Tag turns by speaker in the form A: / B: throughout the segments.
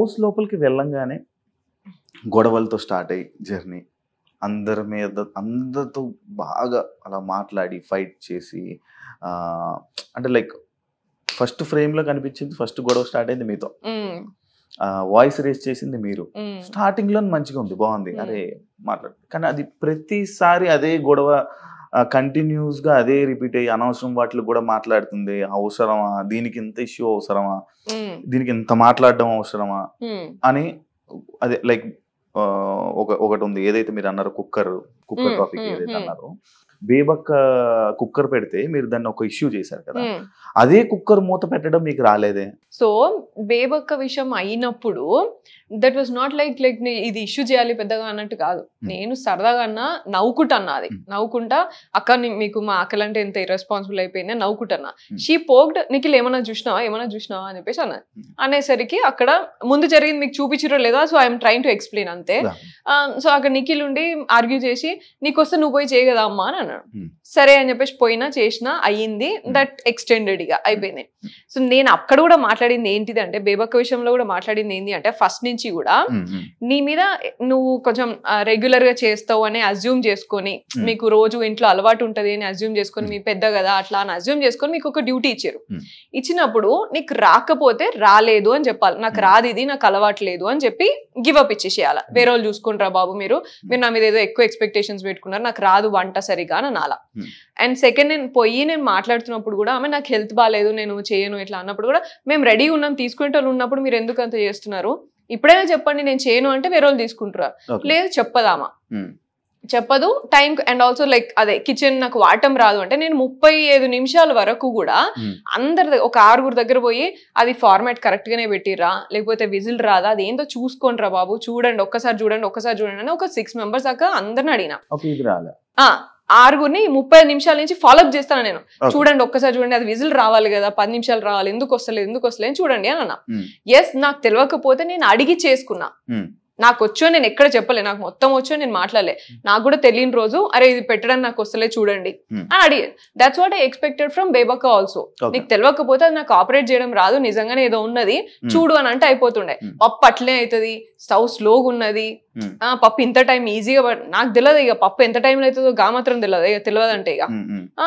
A: House లోపలికి వెళ్ళంగానే గొడవలతో start అయ్యి జర్నీ అందరి మీద అందరితో బాగా అలా మాట్లాడి ఫైట్ చేసి అంటే లైక్ ఫస్ట్ ఫ్రేమ్లో కనిపించింది ఫస్ట్ గొడవ స్టార్ట్ అయింది మీతో వాయిస్ రేస్ చేసింది మీరు స్టార్టింగ్లో మంచిగా ఉంది బాగుంది అరే మాట్లాడు కానీ అది ప్రతిసారి అదే గొడవ కంటిన్యూస్గా అదే రిపీట్ అయ్యి అనవసరం వాటిలో కూడా మాట్లాడుతుంది అవసరమా దీనికి ఇంత ఇష్యూ అవసరమా దీనికి ఇంత మాట్లాడడం అవసరమా అని అదే లైక్ ఒక ఒకటి ఉంది ఏదైతే మీరు అన్నారు కుక్కర్ కుక్కర్ టాపిక్ ఏదైతే అన్నారో బేబక్క కుక్కర్ పెడితే మీరు దాన్ని ఒక ఇష్యూ చేశారు కదా అదే కుక్కర్ మూత పెట్టడం మీకు రాలేదే
B: సో బేబక్క విషయం అయినప్పుడు that was not like like ఇది ఇష్యూ చేయాలి పెద్దగా అన్నట్టు కాదు నేను సరదాగా అన్న నవ్వుకుంటన్నా అది నవ్వుకుంటా అక్క మీకు మా అక్కలంటే ఎంత ఇర్రెస్పాన్సిబుల్ అయిపోయింది అన్న షీ పోక్డ్ నిఖిల్ ఏమైనా చూసినావా ఏమైనా చూసినావా అని చెప్పేసి అన్నది అనేసరికి అక్కడ ముందు జరిగింది మీకు చూపించడం లేదా so I'm trying to explain అంతే సో అక్కడ నిఖిల్ ఉండి ఆర్గ్యూ చేసి నీకు వస్తే నువ్వు పోయి చేయగదా అమ్మా అని అన్నాడు సరే అని చెప్పేసి పోయినా చేసిన అయ్యింది దట్ ఎక్స్టెండెడ్ ఇక అయిపోయింది సో నేను అక్కడ కూడా మాట్లాడింది ఏంటిది అంటే బేబక్క విషయంలో కూడా మాట్లాడింది ఏంటి అంటే ఫస్ట్ నుంచి కూడా నీ మీద నువ్వు కొంచెం రెగ్యులర్ గా చేస్తావు అని అజ్యూమ్ చేసుకొని మీకు రోజు ఇంట్లో అలవాటు ఉంటది అని అజ్యూమ్ చేసుకొని మీ పెద్ద కదా అట్లా అని అజ్యూమ్ చేసుకొని మీకు ఒక డ్యూటీ ఇచ్చారు ఇచ్చినప్పుడు నీకు రాకపోతే రాలేదు అని చెప్పాలి నాకు రాదు ఇది నాకు అలవాటు లేదు అని చెప్పి గివ్ అప్ ఇచ్చేసేయాలి వేరే వాళ్ళు చూసుకుంటారా బాబు మీరు మీరు నా మీద ఏదో ఎక్కువ ఎక్స్పెక్టేషన్ ఎక్స్పెక్టేషన్స్ పెట్టుకున్నారు నాకు రాదు వంట సరిగా నన్ను అలా అండ్ సెకండ్ నేను పోయి నేను మాట్లాడుతున్నప్పుడు కూడా ఆమె నాకు హెల్త్ బాగాలేదు నేను చేయను ఇట్లా అన్నప్పుడు కూడా మేము రెడీ ఉన్నాం తీసుకునే ఉన్నప్పుడు మీరు ఎందుకు అంత చేస్తున్నారు ఇప్పుడైనా చెప్పండి నేను చేయను అంటే వేరే వాళ్ళు తీసుకుంటారా లేదు చెప్పదామా hmm. చెప్పదు టైం అండ్ ఆల్సో లైక్ అదే కిచెన్ నాకు వాటం రాదు అంటే నేను ముప్పై ఐదు నిమిషాల వరకు కూడా hmm. అందరి ఒక ఆరుగురు దగ్గర పోయి అది ఫార్మాట్ కరెక్ట్ గానే పెట్టిరా లేకపోతే విజిల్ రాదా అది ఏందో చూసుకోండి రా బాబు చూడండి ఒక్కసారి చూడండి ఒక్కసారి చూడండి అని ఒక సిక్స్ మెంబర్స్ దాకా అందరిని
A: అడిగిన
B: ఆరుగురిని ముప్పై నిమిషాల నుంచి ఫాలోఅప్ చేస్తాను నేను చూడండి ఒక్కసారి చూడండి అది విజిల్ రావాలి కదా పది నిమిషాలు రావాలి ఎందుకు వస్తలేదు ఎందుకు వస్తలేదు చూడండి అని అన్నా ఎస్ hmm. నాకు తెలియకపోతే నేను అడిగి చేసుకున్నా hmm. నాకు వచ్చో నేను ఎక్కడ చెప్పలే నాకు మొత్తం వచ్చో నేను మాట్లాడలే hmm. నాకు కూడా తెలియని రోజు అరే ఇది పెట్టడం నాకు వస్తలే చూడండి hmm. అని అడిగే that's what I expected from Bebakka also నీకు తెలియకపోతే అది నాకు ఆపరేట్ చేయడం రాదు నిజంగానే ఏదో ఉన్నది hmm. చూడు అని అంటే అయిపోతుండే పప్పు అట్లే అవుతుంది స్టవ్ స్లోగా ఉన్నది Hmm. పప్పు ఇంత టైం ఈజీగా నాకు తెలియదు ఇక పప్పు ఎంత టైం అవుతుందో గా మాత్రం తెలియదు ఇక తెలియదు అంటే ఇక hmm,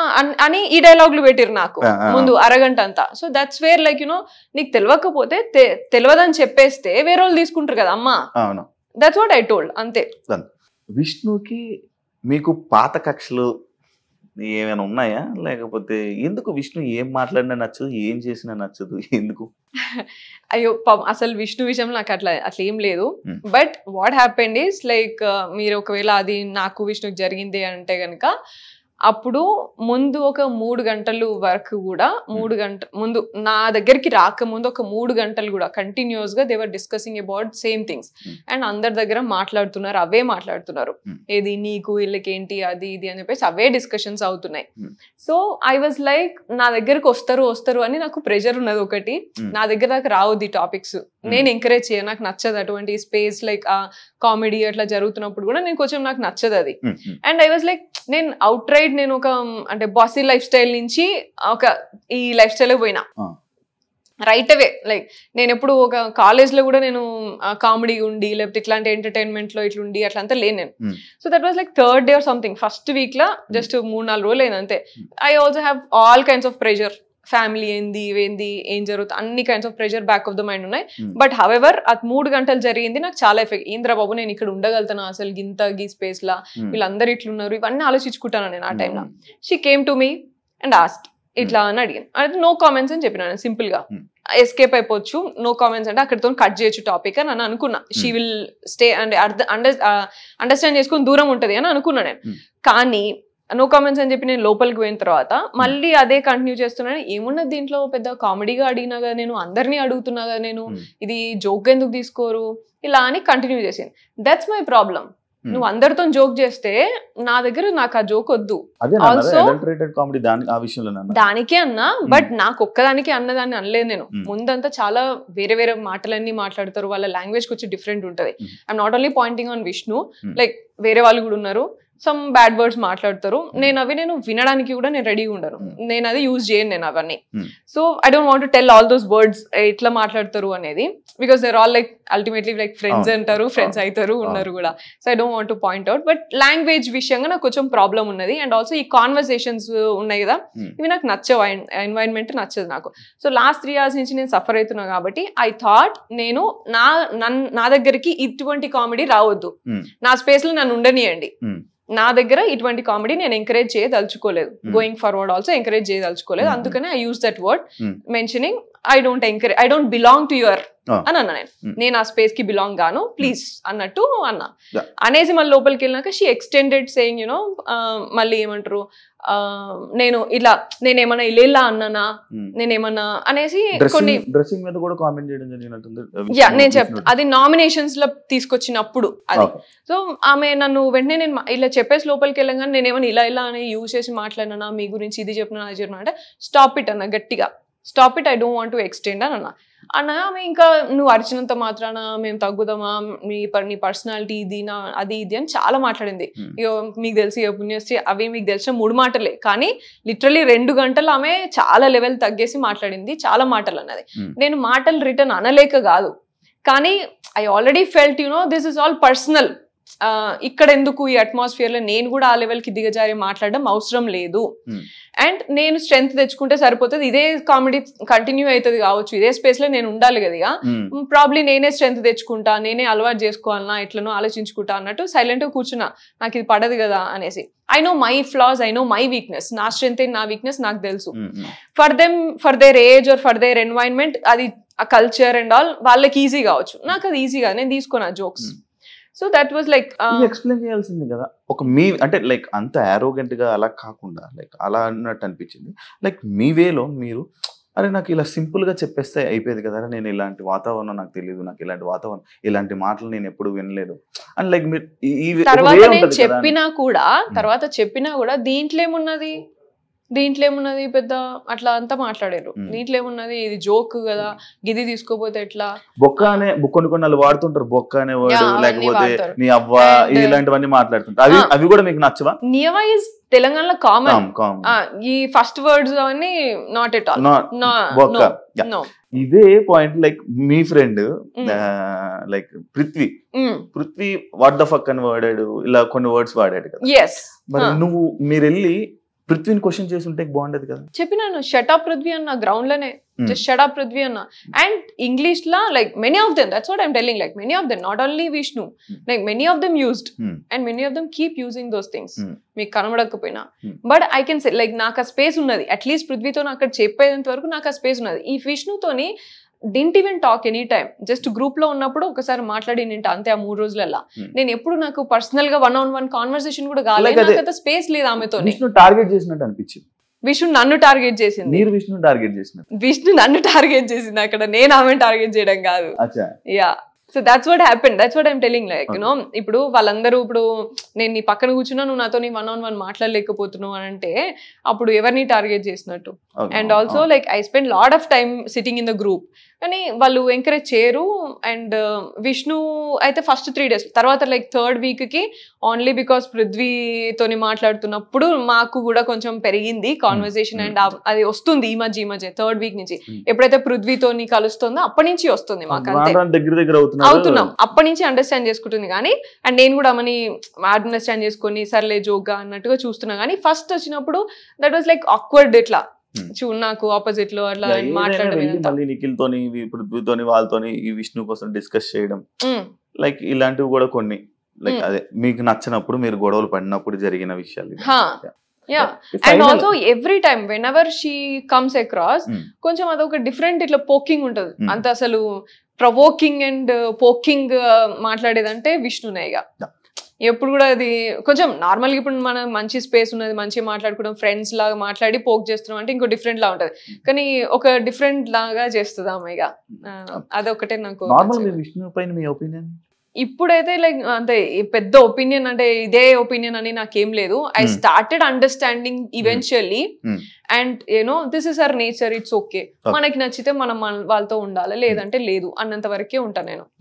B: hmm. అని ఈ డైలాగులు పెట్టిరు నాకు ముందు అరగంట అంతా so that's where like you know నీకు తెలియకపోతే తెలియదని చెప్పేస్తే వేరే వాళ్ళు తీసుకుంటారు కదా అమ్మా దట్స్ వాట్ ఐ టోల్డ్ అంతే
A: విష్ణుకి మీకు పాత కక్షలు ఏమైనా ఉన్నాయా లేకపోతే ఎందుకు విష్ణు ఏం మాట్లాడినా నచ్చదు ఏం చేసినా నచ్చదు ఎందుకు
B: అయ్యో అసలు విష్ణు విషయంలో నాకు అట్లా అట్లా ఏం లేదు but what happened is like మీరు ఒకవేళ అది నాకు విష్ణుకి జరిగింది అంటే కనుక అప్పుడు ముందు ఒక మూడు గంటలు వరకు కూడా hmm. మూడు గంట ముందు నా దగ్గరికి రాకముందు ఒక మూడు గంటలు కూడా కంటిన్యూస్ గా they were discussing about same things and అందరి దగ్గర మాట్లాడుతున్నారు అవే మాట్లాడుతున్నారు hmm. ఏది నీకు వీళ్ళకి ఏంటి అది ఇది అని చెప్పేసి అవే డిస్కషన్స్ అవుతున్నాయి సో ఐ వాజ్ లైక్ నా దగ్గరకు వస్తారు వస్తారు అని నాకు ప్రెషర్ ఉన్నది ఒకటి hmm. నా దగ్గర నాకు రావద్దు టాపిక్స్ నేను ఎంకరేజ్ చేయను నాకు నచ్చదు అటువంటి స్పేస్ లైక్ ఆ కామెడీ అట్లా జరుగుతున్నప్పుడు కూడా నేను కొంచెం నాకు నచ్చదు అది అండ్ ఐ వాజ్ లైక్ నేను అవుట్ రైడ్ లైక్ నేను ఒక అంటే బాసీ లైఫ్ స్టైల్ నుంచి ఒక ఈ లైఫ్ స్టైల్ పోయినా రైట్ అవే లైక్ నేను ఎప్పుడు ఒక లో కూడా నేను కామెడీ ఉండి లేకపోతే ఇట్లాంటి ఎంటర్టైన్మెంట్ లో ఇట్లా ఉండి అట్లా అంతా లేను నేను so that was like third day or something first లో జస్ట్ మూడు నాలుగు రోజులు అయింది అంతే I also have all kinds of pressure family ఏంది ఇవేంది ఏం జరుగుతుంది అన్ని kinds of pressure back of the mind ఉన్నాయి బట్ hmm. హవెవర్ అది మూడు గంటలు జరిగింది నాకు చాలా ఎఫెక్ట్ ఇంద్రబాబు నేను ఇక్కడ ఉండగలుగుతాను అసలు గింత గీ స్పేస్ లా hmm. వీళ్ళందరూ ఇట్లున్నారు ఇవన్నీ ఆలోచించుకుంటాను నేను ఆ టైంలో she came to me and asked ఇట్లా hmm. అని అడిగాను అది నో కామెంట్స్ అని చెప్పిన నేను సింపుల్ గా ఎస్కేప్ అయిపోవచ్చు నో కామెంట్స్ అంటే అక్కడితో కట్ చేయొచ్చు టాపిక్ అని అని అనుకున్నా she will stay and understand చేసుకుని దూరం ఉంటది అని అనుకున్నా నేను కానీ నో కామెంట్స్ అని చెప్పి నేను లోపలికి పోయిన తర్వాత మళ్ళీ hmm. అదే కంటిన్యూ చేస్తున్నాను ఏమున్నది దీంట్లో పెద్ద కామెడీగా అడిగినా కదా నేను అందరినీ అడుగుతున్నా కదా నేను hmm. ఇది జోక్ ఎందుకు తీసుకోరు ఇలా అని కంటిన్యూ చేసింది దట్స్ మై ప్రాబ్లం నువ్వు అందరితో జోక్ చేస్తే నా దగ్గర నాకు ఆ జోక్ వద్దు ఆల్సో దానికే అన్నా బట్ hmm. నాకు ఒక్కదానికి అన్నదాన్ని అనలేదు నేను ముందంతా చాలా వేరే వేరే మాటలన్నీ మాట్లాడతారు వాళ్ళ లాంగ్వేజ్ కొంచెం డిఫరెంట్ ఉంటది I'm not only pointing on Vishnu like వేరే వాళ్ళు కూడా ఉన్నారు సమ్ బ్యాడ్ వర్డ్స్ మాట్లాడతారు hmm. నేను అవి నేను వినడానికి కూడా నేను రెడీగా ఉండను hmm. నేను అది యూజ్ చేయను నేను అవన్నీ so I don't want tell all those words ఎట్లా మాట్లాడతారు అనేది because there all like ultimately like friends అంటారు ఫ్రెండ్స్ అవుతారు ఉన్నారు కూడా so I don't want point out but language విషయంగా నాకు కొంచెం ప్రాబ్లం ఉన్నది అండ్ ఆల్సో ఈ కాన్వర్సేషన్స్ ఉన్నాయి కదా hmm. ఇవి నాకు నచ్చవు ఎన్వైరన్మెంట్ నచ్చదు నాకు సో లాస్ట్ త్రీ ఇయర్స్ నుంచి నేను సఫర్ అవుతున్నా కాబట్టి ఐ థాట్ నేను నా నా దగ్గరికి ఇటువంటి కామెడీ రావద్దు నా స్పేస్ లో నన్ను ఉండనియండి నా దగ్గర ఇటువంటి కామెడీ నేను ఎంకరేజ్ చేయదలుచుకోలేదు గోయింగ్ ఫార్వర్డ్ ఆల్సో ఎంకరేజ్ చేయదలుచుకోలేదు అందుకనే I use that word mentioning I don't encourage I don't belong to your అని అన్నా నేను hmm. నేను ఆ స్పేస్ కి బిలాంగ్ గాను ప్లీజ్ hmm. అన్నట్టు అన్నా అనేసి మళ్ళీ లోపలికి వెళ్ళినాక షీ ఎక్స్టెండెడ్ సేయింగ్ యూనో మళ్ళీ ఏమంటారు నేను ఇలా నేను ఏమన్నా ఇలా అన్నానా hmm. నేనేమన్నా అనేసి కొన్ని
A: డ్రెస్సింగ్ మీద కూడా కామెంట్ చేయడం జరిగినట్టుంది యా నేను
B: అది నామినేషన్స్ లో తీసుకొచ్చినప్పుడు అది సో ఆమె నన్ను వెంటనే నేను ఇలా చెప్పేసి లోపలికి వెళ్ళగానే నేనేమన్నా ఇలా ఇలా అని యూజ్ చేసి మాట్లాడినా మీ గురించి ఇది చెప్పిన అది అంటే స్టాప్ ఇట్ అన్న గట్టిగా stop it I don't want to extend అని అన్న అన్న ఆమె ఇంకా నువ్వు అరిచినంత మాత్రాన మేము తగ్గుదామా మీ నీ పర్సనాలిటీ ఇది నా అది ఇది అని చాలా మాట్లాడింది hmm. ఇగో మీకు తెలిసి పుణ్యశ్రీ అవి మీకు తెలిసిన మూడు మాటలే కానీ లిటరలీ రెండు గంటలు ఆమె చాలా లెవెల్ తగ్గేసి మాట్లాడింది చాలా మాటలు అన్నది hmm. నేను మాటలు రిటర్న్ అనలేక కాదు కానీ I already felt you know this is all personal ఇక్కడ ఎందుకు ఈ అట్మాస్ఫియర్ లో నేను కూడా ఆ లెవెల్ కి దిగజారి మాట్లాడడం అవసరం లేదు అండ్ hmm. నేను స్ట్రెంగ్త్ తెచ్చుకుంటే సరిపోతుంది ఇదే కామెడీ కంటిన్యూ అవుతుంది కావచ్చు ఇదే స్పేస్ లో నేను ఉండాలి కదా ప్రాబ్లీ hmm. hmm, నేనే స్ట్రెంగ్త్ తెచ్చుకుంటా నేనే అలవాటు చేసుకోవాలన్నా ఎట్లనో ఆలోచించుకుంటా అన్నట్టు సైలెంట్ గా కూర్చున్నా నాకు ఇది పడదు కదా అనేసి I know my flaws I know my weakness నా స్ట్రెంత్ నా వీక్నెస్ నాకు తెలుసు for them for their age or for their environment అది ఆ కల్చర్ అండ్ ఆల్ వాళ్ళకి ఈజీ కావచ్చు నాకు అది ఈజీ నేను తీసుకున్నా jokes so that was like explain చేయాల్సింది కదా
A: ఒక మీ అంటే లైక్ అంత ఆరోగెంట్ గా అలా కాకుండా లైక్ అలా అన్నట్టు అనిపించింది లైక్ మీ వేలో మీరు అరే నాకు ఇలా సింపుల్ గా చెప్పేస్తే అయిపోయేది కదా నేను ఇలాంటి వాతావరణం నాకు తెలియదు నాకు ఇలాంటి వాతావరణం ఇలాంటి మాటలు నేను ఎప్పుడు వినలేదు అండ్ లైక్ మీరు చెప్పినా
B: కూడా hmm. తర్వాత చెప్పినా కూడా దీంట్లో ఏమున్నది దీంట్లో ఏమున్నది పెద్ద అట్లా అంతా మాట్లాడారు దీంట్లో ఏమున్నది ఇది జోక్ కదా గిది తీసుకోపోతే ఎట్లా
A: బొక్క అనే కొన్ని కొన్ని వాడుతుంటారు బొక్క అనే లేకపోతే నీ అవ్వ ఇలాంటివన్నీ మాట్లాడుతుంటారు అవి అవి కూడా మీకు నచ్చవా
B: నియమ ఇస్ తెలంగాణలో కామన్ ఈ ఫస్ట్ వర్డ్స్ అవన్నీ నాట్ ఎట్ ఆల్ బొక్క
A: ఇదే పాయింట్ లైక్ మీ friend like Prithvi Prithvi what the fuck అని వాడాడు ఇలా కొన్ని వర్డ్స్ వాడాడు కదా మరి నువ్వు మీరు వెళ్ళి పృథ్వీని క్వశ్చన్ చేసి ఉంటే బాగుండదు కదా
B: చెప్పినాను షటా పృథ్వీ అన్న గ్రౌండ్ లోనే జస్ట్ hmm. షటాప్ పృథ్వీ అన్న అండ్ ఇంగ్లీష్ లా like many of them that's what I'm telling like many of them not only Vishnu like many of them used and many of them keep using those things మీకు కనబడకపోయినా but I can say like నాకు ఆ space ఉన్నది at least పృథ్వీతో అక్కడ చెప్పేంత వరకు నాకు ఆ స్పేస్ ఉన్నది ఈ విష్ణుతోని didn't even talk any time just group లో ఉన్నప్పుడు ఒకసారి మాట్లాడి నింట అంతే ఆ మూడు రోజులల్లా hmm. నేను ఎప్పుడు నాకు పర్సనల్ గా వన్ ఆన్ వన్ కాన్వర్సేషన్ కూడా కాలేదు స్పేస్ లేదు ఆమెతో
A: టార్గెట్ చేసినట్టు అనిపించింది
B: విష్ణు నన్ను టార్గెట్ చేసింది
A: విష్ణు టార్గెట్ చేసిన
B: విష్ణు నన్ను టార్గెట్ చేసింది అక్కడ నేను ఆమె టార్గెట్ చేయడం కాదు yeah so that's what happen that's what I'm telling like you know ఇప్పుడు వాళ్ళందరూ ఇప్పుడు నేను నీ పక్కన కూర్చున్నా నువ్వు నాతో నీ వన్ ఆన్ వన్ మాట్లాడలేకపోతున్నావు అని అంటే అప్పుడు ఎవరిని టార్గెట్ చేసినట్టు and also like I spend lot of time sitting in the group కానీ వాళ్ళు ఎంకరేజ్ చేయరు అండ్ విష్ణు uh, అయితే ఫస్ట్ త్రీ డేస్ తర్వాత లైక్ థర్డ్ వీక్కి ఓన్లీ బికాస్ పృథ్వీతోని మాట్లాడుతున్నప్పుడు మాకు కూడా కొంచెం పెరిగింది కాన్వర్జేషన్ అండ్ hmm. అది వస్తుంది ఈ మధ్య ఈ మధ్య థర్డ్ వీక్ నుంచి hmm. ఎప్పుడైతే పృథ్వీతోని కలుస్తుందో అప్పటి నుంచి వస్తుంది మాకు అవుతున్నాం అప్పటి నుంచి అండర్స్టాండ్ చేసుకుంటుంది కానీ అండ్ నేను కూడా అమని అండర్స్టాండ్ చేసుకొని సర్లే జోగ్గా అన్నట్టుగా చూస్తున్నా కానీ ఫస్ట్ వచ్చినప్పుడు దట్ వాస్ లైక్ ఆక్వర్డ్ ఇట్లా Hmm. నాకు ఆపోజిట్ లో అట్లా మళ్ళీ
A: నిఖిల్ తోని పృథ్వీతోని వాళ్ళతోని ఈ విష్ణు కోసం డిస్కస్ చేయడం లైక్ hmm. ఇలాంటివి కూడా కొన్ని లైక్ hmm. అదే మీకు నచ్చినప్పుడు మీరు గొడవలు పడినప్పుడు జరిగిన విషయాలు
B: and also every time when ever she comes across కొంచెం అదొక డిఫరెంట్ ఇట్లా పోకింగ్ ఉంటది అంత అసలు ప్రవోకింగ్ అండ్ పోకింగ్ మాట్లాడేదంటే విష్ణునేగా ఎప్పుడు కూడా అది కొంచెం నార్మల్గా ఇప్పుడు మనం మంచి స్పేస్ ఉన్నది మంచిగా మాట్లాడుకోవడం ఫ్రెండ్స్ లాగా మాట్లాడి పోక్ చేస్తున్నాం అంటే ఇంకో డిఫరెంట్ లా ఉంటుంది కానీ ఒక డిఫరెంట్ లాగా చేస్తుంది అమ్మాయి ఇక అదొకటే నాకు ఇప్పుడైతే లైక్ అంటే పెద్ద ఒపీనియన్ అంటే ఇదే ఒపీనియన్ అని నాకేం లేదు I started understanding eventually and you know this is our nature it's okay మనకి నచ్చితే మనం వాళ్ళతో ఉండాలి లేదంటే లేదు అన్నంత వరకే ఉంటాను నేను